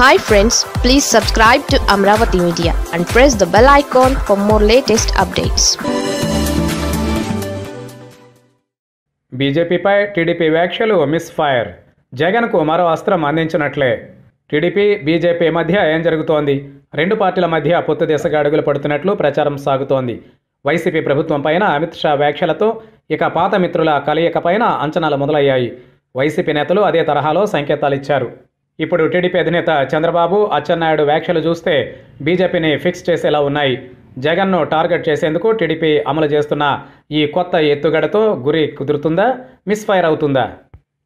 hi friends please subscribe to Amaravati media and press the bell icon for more latest updates బీజేపీపై TDP వ్యాఖ్యలు misfire జగన్కు మరో అస్త్రం అందించినట్లే TDP BJP మధ్య ఏం జరుగుతోంది రెండు పార్టీల మధ్య పొత్తు దిశగా అడుగులు పడుతున్నట్లు ప్రచారం సాగుతోంది వైసీపీ ప్రభుత్వం పైన అమిత్ షా వ్యాఖ్యలతో ఇక పాత మిత్రుల కలయిక పైన అంచనాలు మొదలయ్యాయి వైసీపీ నేతలు అదే తరహాలో సంకేతాలు ఇచ్చారు ఇప్పుడు టీడీపీ అధినేత చంద్రబాబు అచ్చెన్నాయుడు వ్యాఖ్యలు చూస్తే బీజేపీని ఫిక్స్ చేసేలా ఉన్నాయి జగన్ను టార్గెట్ చేసేందుకు టీడీపీ అమలు చేస్తున్న ఈ కొత్త ఎత్తుగడతో గురి కుదురుతుందా మిస్ఫైర్ అవుతుందా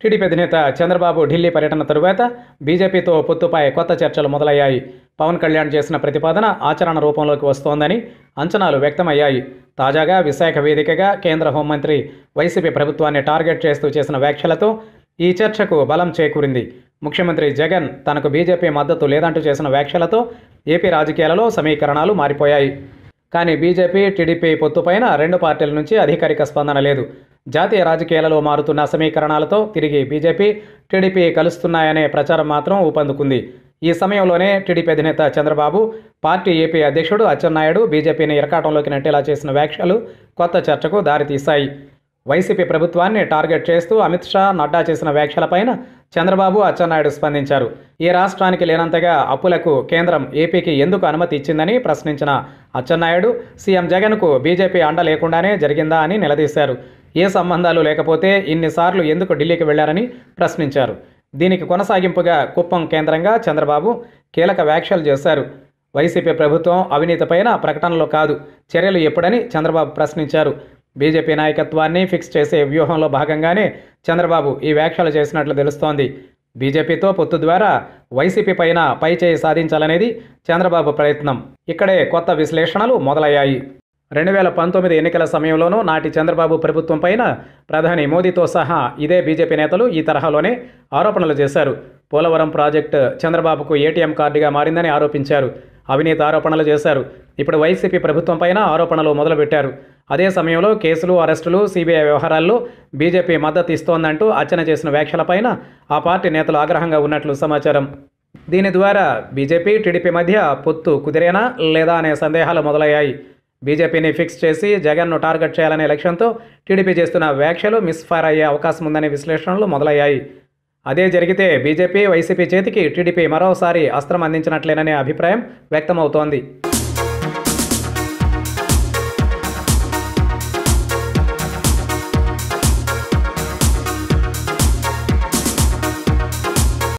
టీడీపీ అధినేత చంద్రబాబు ఢిల్లీ పర్యటన తరువాత బీజేపీతో పొత్తుపై కొత్త చర్చలు మొదలయ్యాయి పవన్ కళ్యాణ్ చేసిన ప్రతిపాదన ఆచరణ రూపంలోకి వస్తోందని అంచనాలు వ్యక్తమయ్యాయి తాజాగా విశాఖ వేదికగా కేంద్ర హోంమంత్రి వైసీపీ ప్రభుత్వాన్ని టార్గెట్ చేస్తూ చేసిన వ్యాఖ్యలతో ఈ చర్చకు బలం చేకూరింది ముఖ్యమంత్రి జగన్ తనకు బీజేపీ మద్దతు లేదంటూ చేసిన వ్యాఖ్యలతో ఏపీ రాజకీయాలలో సమీకరణాలు మారిపోయాయి కానీ బీజేపీ టీడీపీ పొత్తుపైన రెండు పార్టీల నుంచి అధికారిక స్పందన లేదు జాతీయ రాజకీయాలలో మారుతున్న సమీకరణాలతో తిరిగి బీజేపీ టీడీపీ కలుస్తున్నాయనే ప్రచారం మాత్రం ఊపందుకుంది ఈ సమయంలోనే టీడీపీ అధినేత చంద్రబాబు పార్టీ ఏపీ అధ్యక్షుడు అచ్చెన్నాయుడు బీజేపీని ఇరకాటంలోకి నెట్టేలా చేసిన వ్యాఖ్యలు కొత్త చర్చకు దారితీశాయి వైసీపీ ప్రభుత్వాన్ని టార్గెట్ చేస్తూ అమిత్ షా నడ్డా చేసిన వ్యాఖ్యలపైన చంద్రబాబు అచ్చెన్నాయుడు స్పందించారు ఈ రాష్ట్రానికి లేనంతగా అప్పులకు కేంద్రం ఏపీకి ఎందుకు అనుమతి ఇచ్చిందని ప్రశ్నించిన అచ్చెన్నాయుడు సీఎం జగన్కు బీజేపీ అండ లేకుండానే జరిగిందా అని నిలదీశారు ఏ సంబంధాలు లేకపోతే ఇన్నిసార్లు ఎందుకు ఢిల్లీకి వెళ్లారని ప్రశ్నించారు దీనికి కొనసాగింపుగా కుప్పం కేంద్రంగా చంద్రబాబు కీలక వ్యాఖ్యలు చేశారు వైసీపీ ప్రభుత్వం అవినీతిపైన ప్రకటనలో కాదు చర్యలు ఎప్పుడని చంద్రబాబు ప్రశ్నించారు బీజేపీ నాయకత్వాన్ని ఫిక్స్ చేసే వ్యూహంలో భాగంగానే చంద్రబాబు ఈ వ్యాఖ్యలు చేసినట్లు తెలుస్తోంది బీజేపీతో పొత్తు ద్వారా వైసీపీ పైన పైచేయి సాధించాలనేది చంద్రబాబు ప్రయత్నం ఇక్కడే కొత్త విశ్లేషణలు మొదలయ్యాయి రెండు వేల పంతొమ్మిది ఎన్నికల సమయంలోనూ నాటి చంద్రబాబు ప్రభుత్వం పైన ప్రధాని మోదీతో సహా ఇదే బీజేపీ నేతలు ఈ తరహాలోనే ఆరోపణలు చేశారు పోలవరం ప్రాజెక్టు చంద్రబాబుకు ఏటీఎం కార్డుగా మారిందని ఆరోపించారు అవినీతి ఆరోపణలు చేశారు ఇప్పుడు వైసీపీ ప్రభుత్వం పైన ఆరోపణలు మొదలుపెట్టారు అదే సమయంలో కేసులు అరెస్టులు సిబిఐ వ్యవహారాల్లో బీజేపీ మద్దతు ఇస్తోందంటూ అర్చన చేసిన వ్యాఖ్యలపైన ఆ పార్టీ నేతలు ఆగ్రహంగా ఉన్నట్లు సమాచారం దీని ద్వారా బీజేపీ టీడీపీ మధ్య పొత్తు కుదిరేనా లేదా అనే సందేహాలు మొదలయ్యాయి బీజేపీని ఫిక్స్ చేసి జగన్ను టార్గెట్ చేయాలనే లక్ష్యంతో టీడీపీ చేస్తున్న వ్యాఖ్యలు మిస్ఫైర్ అయ్యే అవకాశం ఉందనే విశ్లేషణలు మొదలయ్యాయి అదే జరిగితే బీజేపీ వైసీపీ చేతికి టీడీపీ మరోసారి అస్త్రం అందించినట్లేననే అభిప్రాయం వ్యక్తమవుతోంది